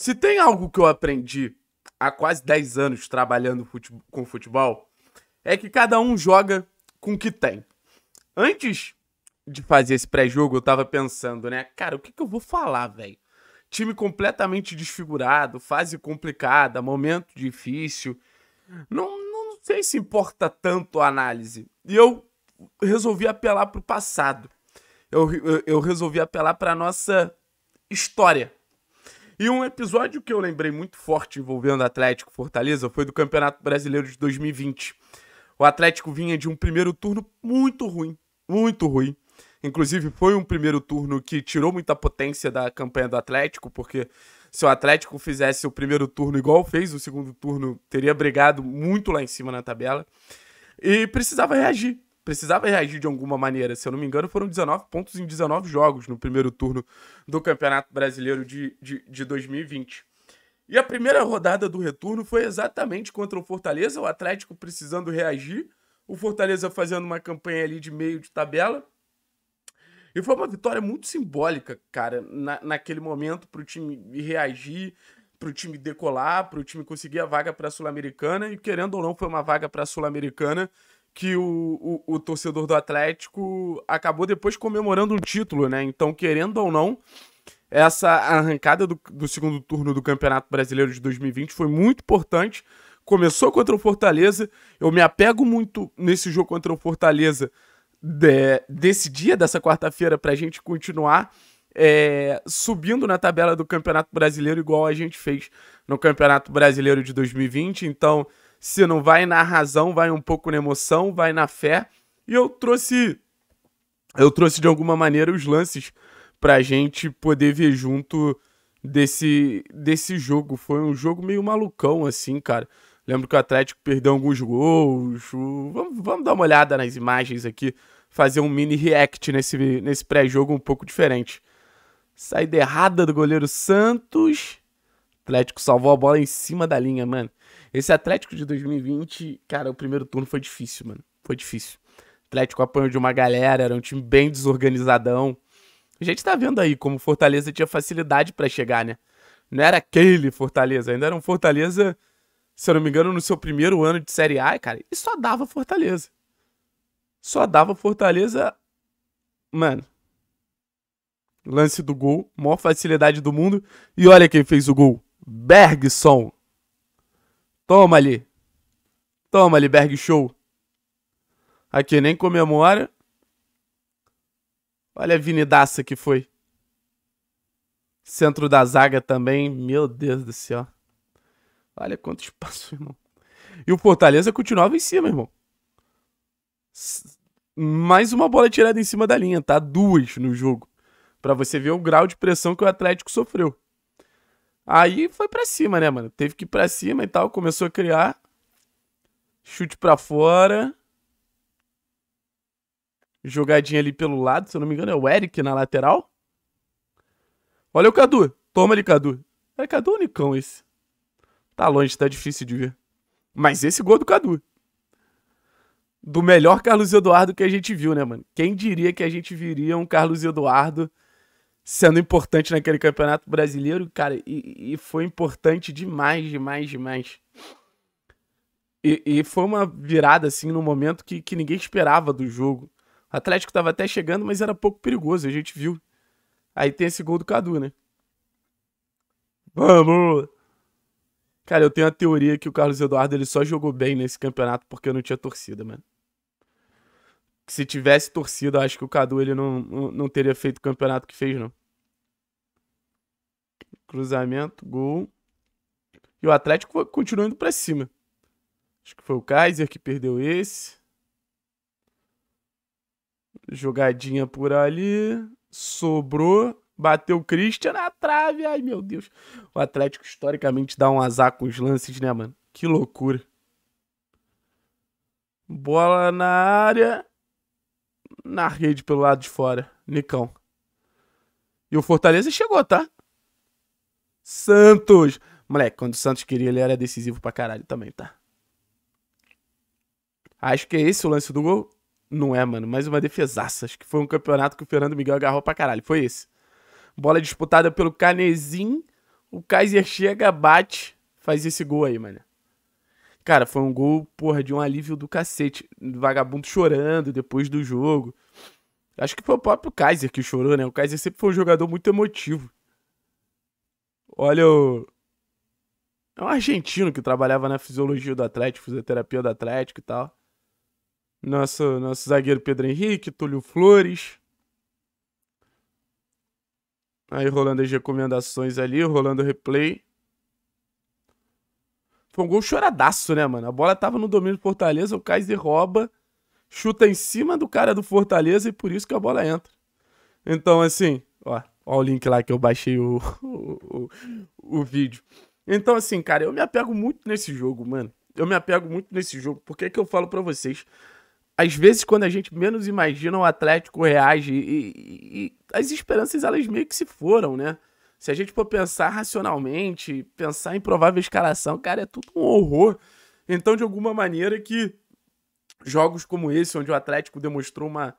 Se tem algo que eu aprendi há quase 10 anos trabalhando com futebol, é que cada um joga com o que tem. Antes de fazer esse pré-jogo, eu tava pensando, né? Cara, o que, que eu vou falar, velho? Time completamente desfigurado, fase complicada, momento difícil. Não, não, não sei se importa tanto a análise. E eu resolvi apelar pro passado. Eu, eu, eu resolvi apelar pra nossa história e um episódio que eu lembrei muito forte envolvendo Atlético Fortaleza foi do Campeonato Brasileiro de 2020. O Atlético vinha de um primeiro turno muito ruim, muito ruim. Inclusive, foi um primeiro turno que tirou muita potência da campanha do Atlético, porque se o Atlético fizesse o primeiro turno igual fez o segundo turno, teria brigado muito lá em cima na tabela. E precisava reagir precisava reagir de alguma maneira. Se eu não me engano, foram 19 pontos em 19 jogos no primeiro turno do Campeonato Brasileiro de, de, de 2020. E a primeira rodada do retorno foi exatamente contra o Fortaleza, o Atlético precisando reagir, o Fortaleza fazendo uma campanha ali de meio de tabela. E foi uma vitória muito simbólica, cara, na, naquele momento para o time reagir, para o time decolar, para o time conseguir a vaga para a Sul-Americana e querendo ou não foi uma vaga para a Sul-Americana que o, o, o, torcedor do Atlético acabou depois comemorando um título, né? Então, querendo ou não, essa arrancada do, do segundo turno do Campeonato Brasileiro de 2020 foi muito importante. Começou contra o Fortaleza. Eu me apego muito nesse jogo contra o Fortaleza de, desse dia, dessa quarta-feira, para a gente continuar é, subindo na tabela do Campeonato Brasileiro, igual a gente fez no Campeonato Brasileiro de 2020. Então, se não vai na razão, vai um pouco na emoção, vai na fé. E eu trouxe eu trouxe de alguma maneira os lances pra gente poder ver junto desse desse jogo. Foi um jogo meio malucão assim, cara. Lembro que o Atlético perdeu alguns gols. Vamos, vamos dar uma olhada nas imagens aqui, fazer um mini react nesse nesse pré-jogo um pouco diferente. Saída errada do goleiro Santos. Atlético salvou a bola em cima da linha, mano. Esse Atlético de 2020, cara, o primeiro turno foi difícil, mano. Foi difícil. Atlético apanhou de uma galera, era um time bem desorganizadão. A gente tá vendo aí como Fortaleza tinha facilidade para chegar, né? Não era aquele Fortaleza, ainda era um Fortaleza, se eu não me engano, no seu primeiro ano de Série A, cara, e só dava Fortaleza. Só dava Fortaleza. Mano. Lance do gol, maior facilidade do mundo. E olha quem fez o gol: Bergson. Toma ali. Toma ali, Berg Show. Aqui, nem comemora. Olha a vinidaça que foi. Centro da zaga também. Meu Deus do céu. Olha quanto espaço, irmão. E o Fortaleza continuava em cima, irmão. Mais uma bola tirada em cima da linha, tá? Duas no jogo. para você ver o grau de pressão que o Atlético sofreu. Aí foi pra cima, né, mano? Teve que ir pra cima e tal, começou a criar. Chute pra fora. Jogadinha ali pelo lado, se eu não me engano, é o Eric na lateral. Olha o Cadu. Toma ali, Cadu. É Cadu o Nicão esse? Tá longe, tá difícil de ver. Mas esse gol é do Cadu. Do melhor Carlos Eduardo que a gente viu, né, mano? Quem diria que a gente viria um Carlos Eduardo sendo importante naquele campeonato brasileiro, cara, e, e foi importante demais, demais, demais. E, e, foi uma virada, assim, num momento que, que ninguém esperava do jogo. O Atlético tava até chegando, mas era pouco perigoso, a gente viu. Aí tem esse gol do Cadu, né? Vamos! Cara, eu tenho a teoria que o Carlos Eduardo ele só jogou bem nesse campeonato porque não tinha torcida, mano que se tivesse torcido acho que o Cadu ele não, não, não teria feito o campeonato que fez, não. Cruzamento, gol. E o Atlético continua indo pra cima. Acho que foi o Kaiser que perdeu esse. Jogadinha por ali. Sobrou. Bateu o Christian na trave. Ai, meu Deus. O Atlético historicamente dá um azar com os lances, né, mano? Que loucura. Bola na área na rede pelo lado de fora. Nicão. E o Fortaleza chegou, tá? Santos! Moleque, quando o Santos queria, ele era decisivo pra caralho também, tá? Acho que é esse o lance do gol. Não é, mano. Mais uma defesaça. Acho que foi um campeonato que o Fernando Miguel agarrou pra caralho. Foi esse. Bola disputada pelo Canezinho, O Kaiser chega, bate, faz esse gol aí, mano. Cara, foi um gol, porra, de um alívio do cacete. Vagabundo chorando depois do jogo. Acho que foi o próprio Kaiser que chorou, né? O Kaiser sempre foi um jogador muito emotivo. Olha o. É um argentino que trabalhava na fisiologia do Atlético, fisioterapia do Atlético e tal. Nosso, nosso zagueiro Pedro Henrique, Túlio Flores. Aí rolando as recomendações ali, rolando o replay. Foi um gol choradaço, né, mano? A bola tava no domínio do Fortaleza, o Kaiser rouba, chuta em cima do cara do Fortaleza e por isso que a bola entra. Então, assim, ó, ó o link lá que eu baixei o, o, o, o vídeo. Então, assim, cara, eu me apego muito nesse jogo, mano. Eu me apego muito nesse jogo. Por que, que eu falo para vocês? Às vezes, quando a gente menos imagina, o Atlético reage e, e, e as esperanças, elas meio que se foram, né? Se a gente for pensar racionalmente, pensar em provável escalação, cara, é tudo um horror. Então, de alguma maneira, que jogos como esse, onde o Atlético demonstrou uma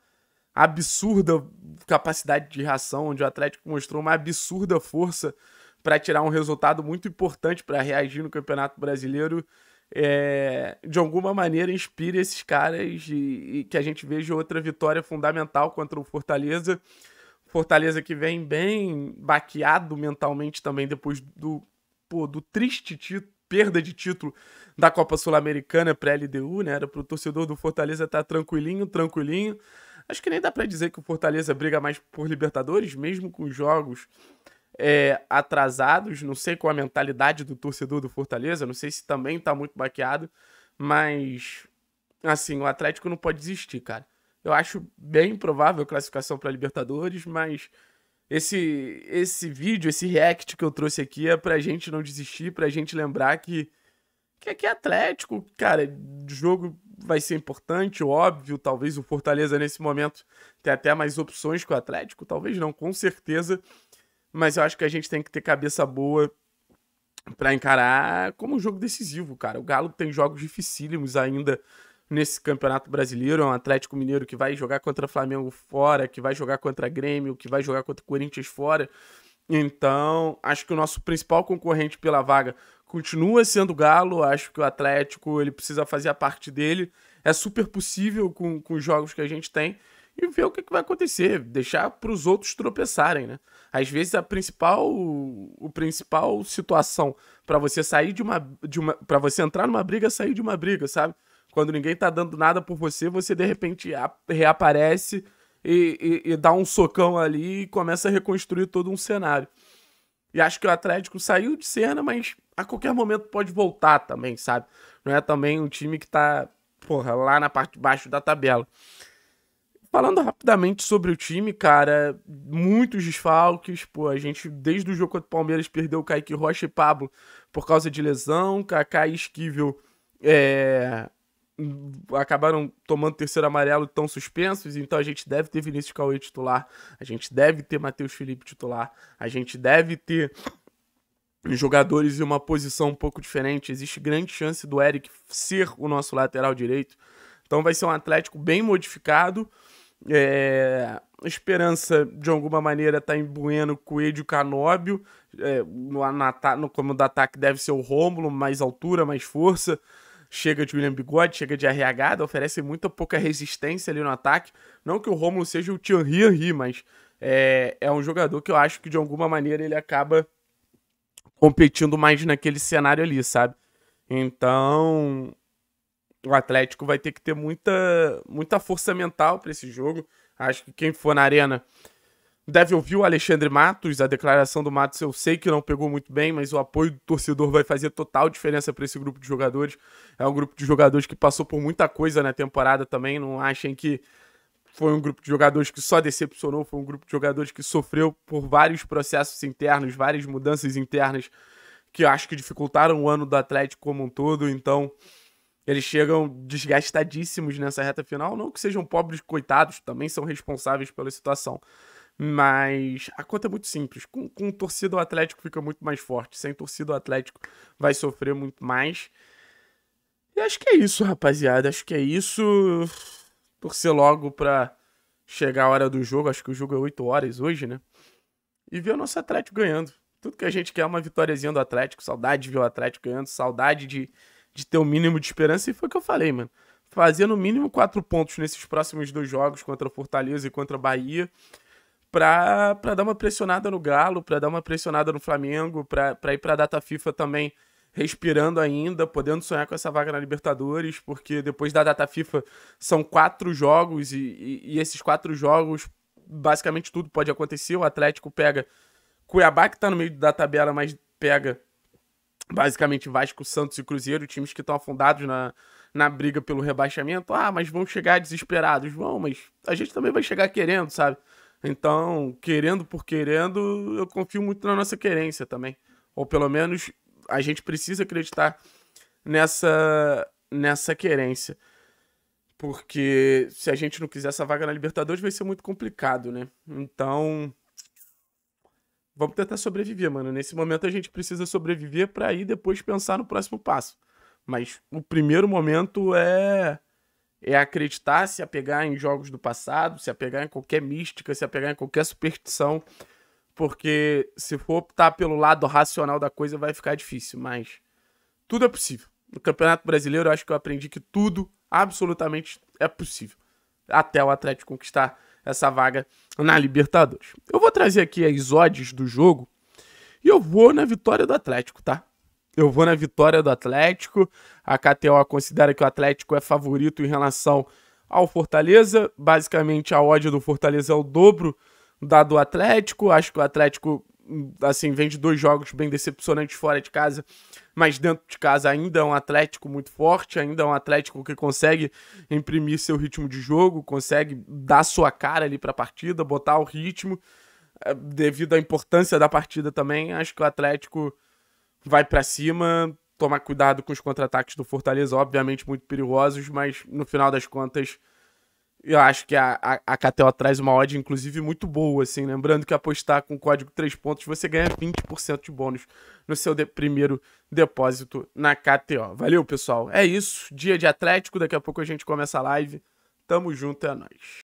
absurda capacidade de reação, onde o Atlético mostrou uma absurda força para tirar um resultado muito importante para reagir no Campeonato Brasileiro, é, de alguma maneira inspire esses caras e, e que a gente veja outra vitória fundamental contra o Fortaleza Fortaleza que vem bem baqueado mentalmente também depois do, pô, do triste título, perda de título da Copa Sul-Americana para LDU, né? Era para o torcedor do Fortaleza estar tá tranquilinho, tranquilinho. Acho que nem dá para dizer que o Fortaleza briga mais por Libertadores, mesmo com jogos é, atrasados. Não sei qual a mentalidade do torcedor do Fortaleza, não sei se também está muito baqueado, mas assim, o Atlético não pode desistir, cara. Eu acho bem provável classificação para Libertadores, mas esse esse vídeo, esse react que eu trouxe aqui é pra gente não desistir, pra gente lembrar que que aqui é Atlético, cara, o jogo vai ser importante, óbvio, talvez o Fortaleza nesse momento tenha até mais opções que o Atlético, talvez não, com certeza, mas eu acho que a gente tem que ter cabeça boa para encarar como um jogo decisivo, cara. O Galo tem jogos dificílimos ainda nesse Campeonato Brasileiro. É um Atlético Mineiro que vai jogar contra Flamengo fora, que vai jogar contra Grêmio, que vai jogar contra Corinthians fora. Então, acho que o nosso principal concorrente pela vaga continua sendo o Galo. Acho que o Atlético ele precisa fazer a parte dele. É super possível com, com os jogos que a gente tem. E ver o que, que vai acontecer, deixar para os outros tropeçarem, né? Às vezes a principal, o principal situação para você sair de uma, de uma para você entrar numa briga, é sair de uma briga, sabe? Quando ninguém tá dando nada por você, você de repente reaparece e, e, e dá um socão ali e começa a reconstruir todo um cenário. E acho que o Atlético saiu de cena, mas a qualquer momento pode voltar também, sabe? Não é também um time que tá, porra, lá na parte de baixo da tabela. Falando rapidamente sobre o time, cara, muitos desfalques, pô, a gente desde o jogo contra o Palmeiras perdeu o Kaique Rocha e Pablo por causa de lesão, Kaká e Esquivel é, acabaram tomando terceiro amarelo tão suspensos, então a gente deve ter Vinícius Cauê titular, a gente deve ter Matheus Felipe titular, a gente deve ter jogadores em uma posição um pouco diferente. Existe grande chance do Eric ser o nosso lateral direito. Então vai ser um Atlético bem modificado. É... Esperança, de alguma maneira, está em Bueno, Coelho, Canóbio. É... No, no, no, como do ataque deve ser o Rômulo, mais altura, mais força chega de William Bigode, chega de RH, oferece muito pouca resistência ali no ataque. Não que o Romulo seja o Thierry Henry, mas é, é um jogador que eu acho que de alguma maneira ele acaba competindo mais naquele cenário ali, sabe? Então, o Atlético vai ter que ter muita, muita força mental para esse jogo. Acho que quem for na arena deve ouvir o Alexandre Matos, a declaração do Matos eu sei que não pegou muito bem, mas o apoio do torcedor vai fazer total diferença para esse grupo de jogadores. É um grupo de jogadores que passou por muita coisa na temporada também, não achem que foi um grupo de jogadores que só decepcionou, foi um grupo de jogadores que sofreu por vários processos internos, várias mudanças internas que acho que dificultaram o ano do Atlético como um todo, então eles chegam desgastadíssimos nessa reta final, não que sejam pobres coitados, também são responsáveis pela situação mas a conta é muito simples. Com, com torcida, o Atlético fica muito mais forte. Sem torcida, o Atlético vai sofrer muito mais. E acho que é isso, rapaziada. Acho que é isso. Torcer logo pra chegar a hora do jogo. Acho que o jogo é 8 horas hoje, né? E ver o nosso Atlético ganhando. Tudo que a gente quer é uma vitóriazinha do Atlético. Saudade de ver o Atlético ganhando. Saudade de, de ter o um mínimo de esperança. E foi o que eu falei, mano. Fazer no mínimo quatro pontos nesses próximos dois jogos contra Fortaleza e contra Bahia para dar uma pressionada no Galo, para dar uma pressionada no Flamengo, para ir ir a data FIFA também respirando ainda, podendo sonhar com essa vaga na Libertadores, porque depois da data FIFA são quatro jogos e, e, e esses quatro jogos, basicamente tudo pode acontecer. O Atlético pega Cuiabá, que está no meio da tabela, mas pega basicamente Vasco, Santos e Cruzeiro, times que estão afundados na, na briga pelo rebaixamento. Ah, mas vão chegar desesperados. Vão, mas a gente também vai chegar querendo, sabe? Então, querendo por querendo, eu confio muito na nossa querência também. Ou pelo menos a gente precisa acreditar nessa, nessa querência. Porque se a gente não quiser essa vaga na Libertadores, vai ser muito complicado, né? Então, vamos tentar sobreviver, mano. Nesse momento a gente precisa sobreviver para ir depois pensar no próximo passo. Mas o primeiro momento é é acreditar, se apegar em jogos do passado, se apegar em qualquer mística, se apegar em qualquer superstição, porque se for optar pelo lado racional da coisa vai ficar difícil, mas tudo é possível. No Campeonato Brasileiro eu acho que eu aprendi que tudo absolutamente é possível, até o Atlético conquistar essa vaga na Libertadores. Eu vou trazer aqui as odds do jogo e eu vou na vitória do Atlético, tá? Eu vou na vitória do Atlético. A KTO considera que o Atlético é favorito em relação ao Fortaleza. Basicamente, a ódio do Fortaleza é o dobro da do Atlético. Acho que o Atlético assim vem de dois jogos bem decepcionantes fora de casa, mas dentro de casa ainda é um Atlético muito forte, ainda é um Atlético que consegue imprimir seu ritmo de jogo, consegue dar sua cara ali para a partida, botar o ritmo. É, devido à importância da partida também, acho que o Atlético vai para cima, toma cuidado com os contra-ataques do Fortaleza, obviamente muito perigosos, mas no final das contas, eu acho que a, a, a KTO traz uma odd, inclusive, muito boa, assim. Lembrando que apostar com o código 3 pontos, você ganha 20% de bônus no seu de, primeiro depósito na KTO. Valeu, pessoal. É isso. Dia de Atlético. Daqui a pouco a gente começa a live. Tamo junto, é nóis.